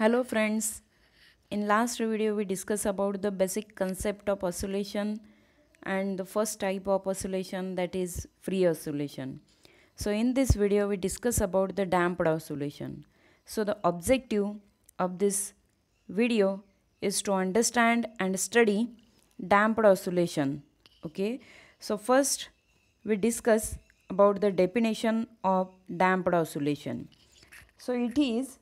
hello friends in last video we discussed about the basic concept of oscillation and the first type of oscillation that is free oscillation so in this video we discuss about the damped oscillation so the objective of this video is to understand and study damped oscillation okay so first we discuss about the definition of damped oscillation so it is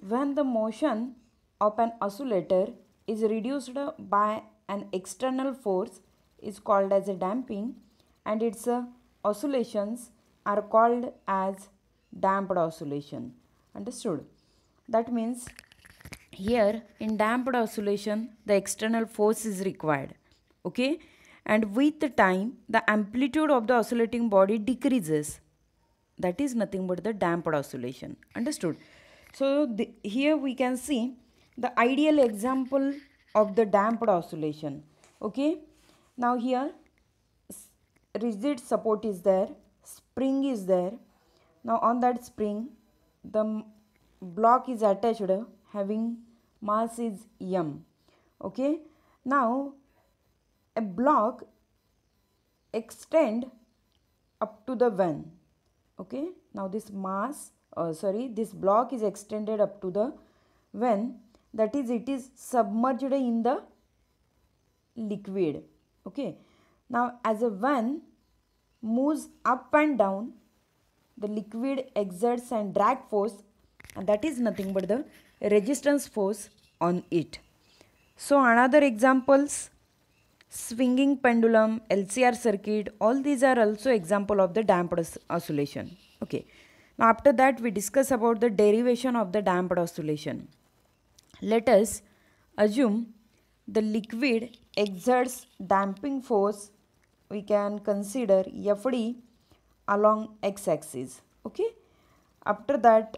when the motion of an oscillator is reduced by an external force is called as a damping and its uh, oscillations are called as damped oscillation understood that means here in damped oscillation the external force is required okay and with the time the amplitude of the oscillating body decreases that is nothing but the damped oscillation understood so the, here we can see the ideal example of the damped oscillation. Okay. Now here rigid support is there, spring is there. Now on that spring the block is attached having mass is m. Okay. Now a block extend up to the van. Okay. Now this mass uh, sorry this block is extended up to the when that is it is submerged in the liquid okay now as a when moves up and down the liquid exerts and drag force and that is nothing but the resistance force on it so another examples swinging pendulum lcr circuit all these are also example of the damped oscillation okay now after that we discuss about the derivation of the damped oscillation. Let us assume the liquid exerts damping force we can consider FD along x axis okay after that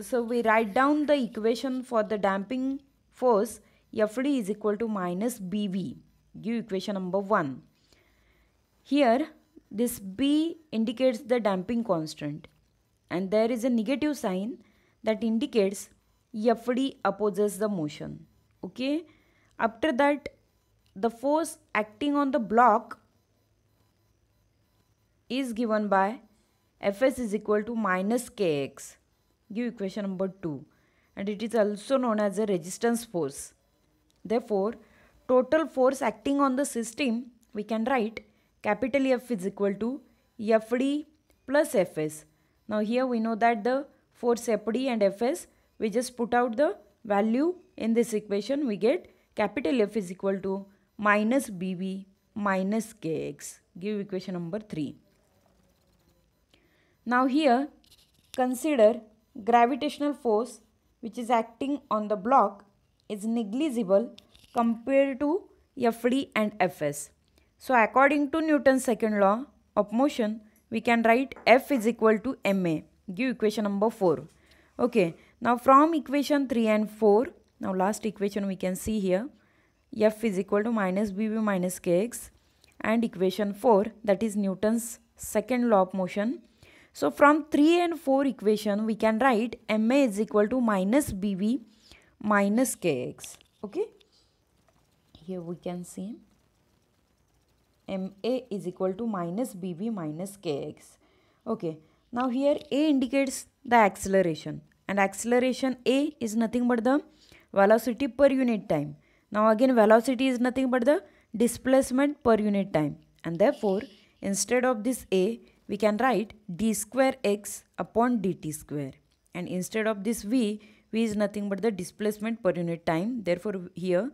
so we write down the equation for the damping force FD is equal to minus BV give equation number 1 here this B indicates the damping constant and there is a negative sign that indicates FD opposes the motion. Okay. After that, the force acting on the block is given by Fs is equal to minus Kx. Give equation number 2. And it is also known as a resistance force. Therefore, total force acting on the system, we can write capital F is equal to Fd plus Fs now here we know that the force FD and FS, we just put out the value in this equation. We get capital F is equal to minus BB minus KX. Give equation number 3. Now here, consider gravitational force which is acting on the block is negligible compared to FD and FS. So according to Newton's second law of motion, we can write F is equal to MA. Give equation number 4. Okay. Now from equation 3 and 4, now last equation we can see here, F is equal to minus bv minus KX and equation 4 that is Newton's second law of motion. So from 3 and 4 equation we can write MA is equal to minus bv minus KX. Okay. Here we can see MA is equal to minus BB minus KX. Okay. Now here A indicates the acceleration and acceleration A is nothing but the velocity per unit time. Now again velocity is nothing but the displacement per unit time and therefore instead of this A we can write d square x upon dt square and instead of this V V is nothing but the displacement per unit time therefore here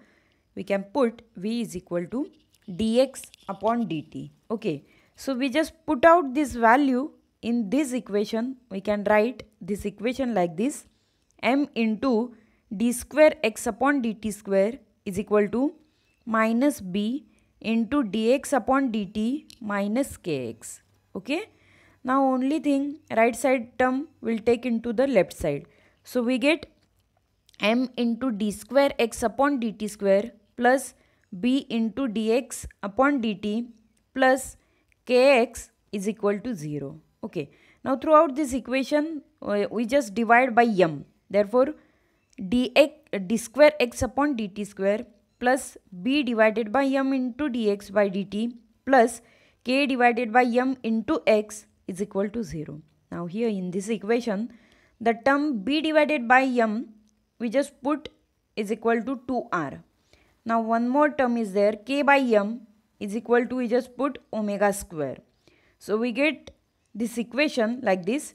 we can put V is equal to dx upon dt. Okay. So we just put out this value in this equation. We can write this equation like this. m into d square x upon dt square is equal to minus b into dx upon dt minus kx. Okay. Now only thing right side term will take into the left side. So we get m into d square x upon dt square plus b into dx upon dt plus kx is equal to 0. Okay. Now throughout this equation, uh, we just divide by m. Therefore, dx, uh, d square x upon dt square plus b divided by m into dx by dt plus k divided by m into x is equal to 0. Now here in this equation, the term b divided by m, we just put is equal to 2r now one more term is there k by m is equal to we just put omega square. So we get this equation like this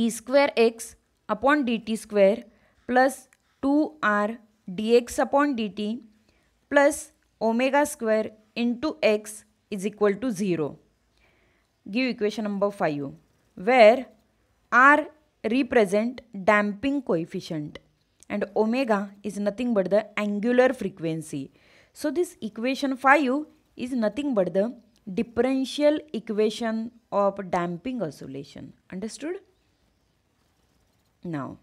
d square x upon dt square plus 2r dx upon dt plus omega square into x is equal to 0. Give equation number 5 where r represent damping coefficient and omega is nothing but the angular frequency. So this equation 5 is nothing but the differential equation of damping oscillation. Understood? Now,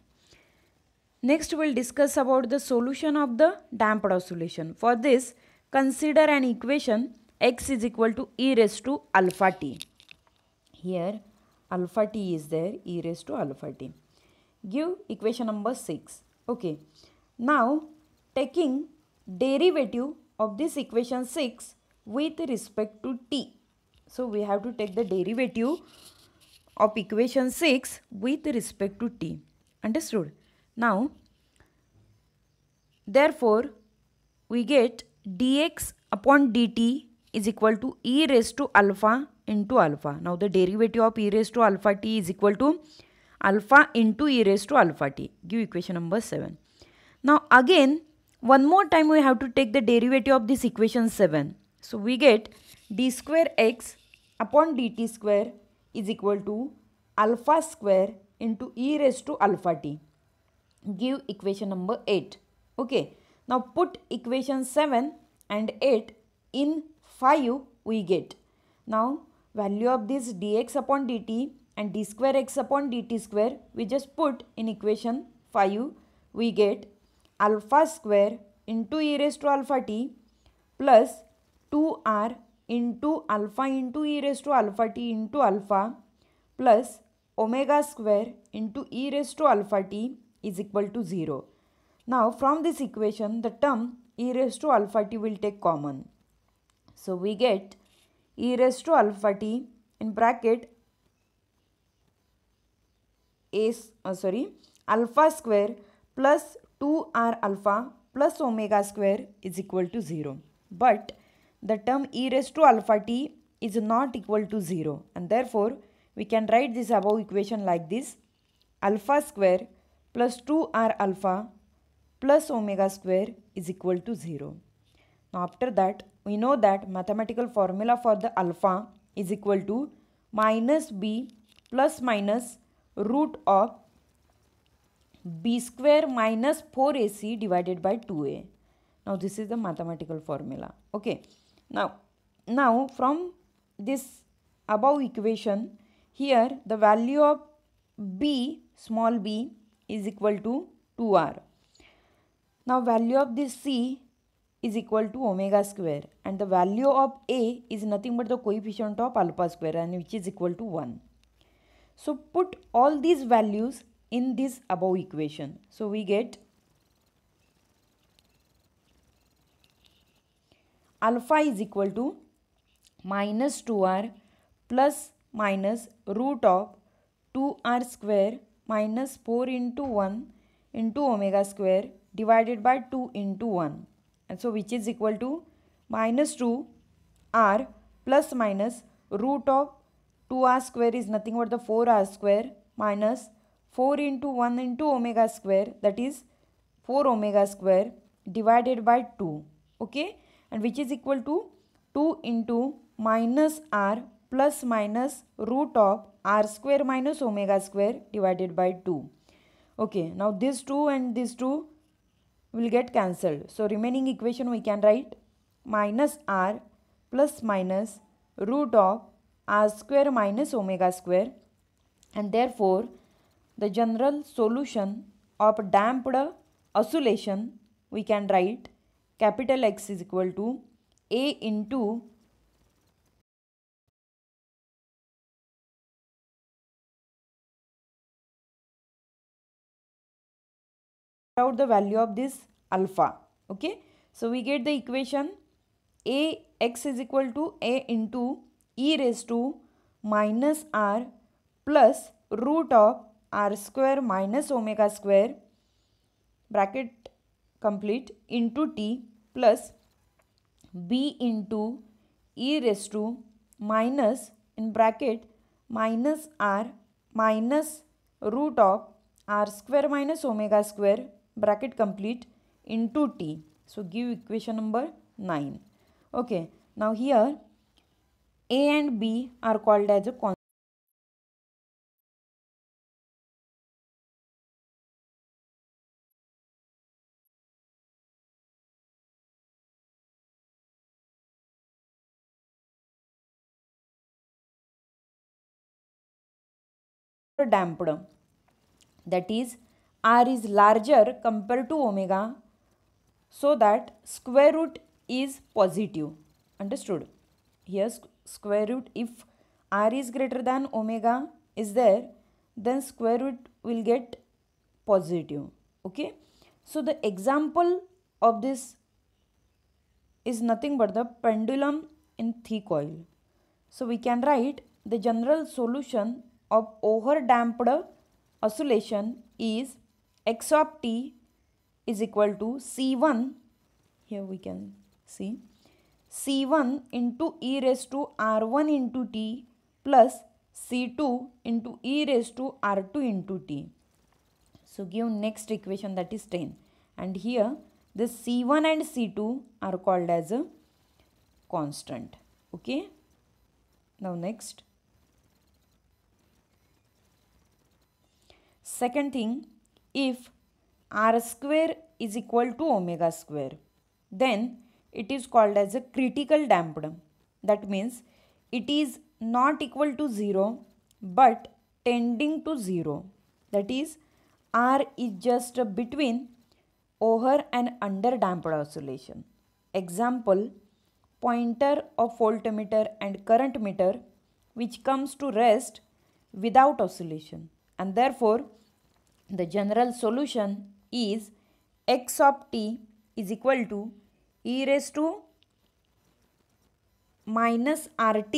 next we'll discuss about the solution of the damped oscillation. For this, consider an equation x is equal to e raised to alpha t. Here, alpha t is there, e raised to alpha t. Give equation number 6. Okay. Now, taking derivative of this equation 6 with respect to t. So, we have to take the derivative of equation 6 with respect to t. Understood? Now, therefore, we get dx upon dt is equal to e raised to alpha into alpha. Now, the derivative of e raised to alpha t is equal to alpha into e raised to alpha t. Give equation number 7. Now again, one more time we have to take the derivative of this equation 7. So we get d square x upon dt square is equal to alpha square into e raised to alpha t. Give equation number 8. Okay. Now put equation 7 and 8 in 5 we get. Now value of this dx upon dt and d square x upon dt square we just put in equation 5 we get alpha square into e raised to alpha t plus 2r into alpha into e raised to alpha t into alpha plus omega square into e raised to alpha t is equal to 0. Now from this equation the term e raised to alpha t will take common. So we get e raised to alpha t in bracket a uh, sorry alpha square plus 2r alpha plus omega square is equal to 0. But the term e raised to alpha t is not equal to 0 and therefore we can write this above equation like this alpha square plus 2r alpha plus omega square is equal to 0. Now after that we know that mathematical formula for the alpha is equal to minus b plus minus root of b square minus 4ac divided by 2a. Now, this is the mathematical formula. Okay. Now, now from this above equation, here the value of b, small b is equal to 2r. Now, value of this c is equal to omega square and the value of a is nothing but the coefficient of alpha square and which is equal to 1. So put all these values in this above equation. So we get alpha is equal to minus 2r plus minus root of 2r square minus 4 into 1 into omega square divided by 2 into 1 and so which is equal to minus 2 r plus minus root of 2r square is nothing but the 4r square minus 4 into 1 into omega square that is 4 omega square divided by 2 okay and which is equal to 2 into minus r plus minus root of r square minus omega square divided by 2 okay now this 2 and this 2 will get cancelled so remaining equation we can write minus r plus minus root of r square minus omega square and therefore the general solution of damped oscillation we can write capital X is equal to A into out the value of this alpha okay so we get the equation a x is equal to a into e raised to minus r plus root of r square minus omega square bracket complete into t plus b into e raised to minus in bracket minus r minus root of r square minus omega square bracket complete into t. So give equation number 9. Okay. Now here a and B are called as a constant. damped that is r is larger compared to omega so that square root is positive understood here square root if r is greater than omega is there then square root will get positive okay so the example of this is nothing but the pendulum in three coil so we can write the general solution of over damped oscillation is x of t is equal to c1 here we can see C1 into e raised to R1 into t plus C2 into e raised to R2 into t. So give next equation that is 10 and here this C1 and C2 are called as a constant. Okay. Now next. Second thing if r square is equal to omega square then it is called as a critical damped that means it is not equal to 0 but tending to 0 that is R is just between over and under damped oscillation. Example pointer of voltmeter and current meter which comes to rest without oscillation and therefore the general solution is x of t is equal to e raised to minus rt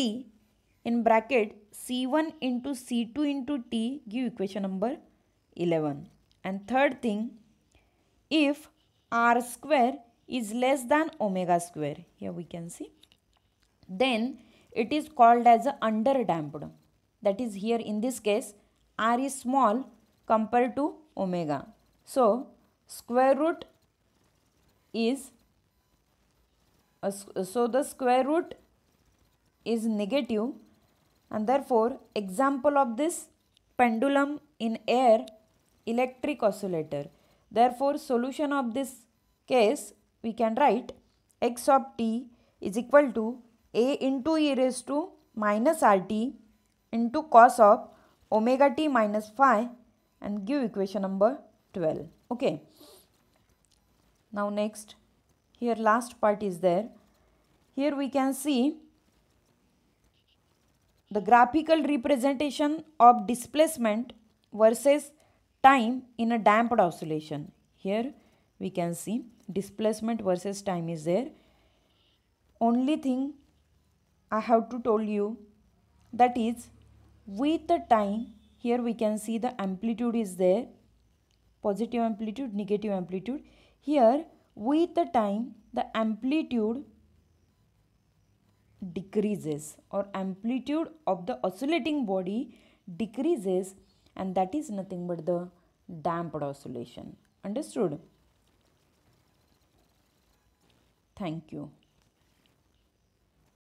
in bracket c1 into c2 into t give equation number 11 and third thing if r square is less than omega square here we can see then it is called as a underdamped that is here in this case r is small compared to omega so square root is so the square root is negative and therefore example of this pendulum in air electric oscillator. Therefore solution of this case we can write x of t is equal to a into e raised to minus rt into cos of omega t minus phi and give equation number 12. Okay. Now next here last part is there here we can see the graphical representation of displacement versus time in a damped oscillation here we can see displacement versus time is there only thing I have to told you that is with the time here we can see the amplitude is there positive amplitude negative amplitude here with the time the amplitude decreases or amplitude of the oscillating body decreases and that is nothing but the damped oscillation understood thank you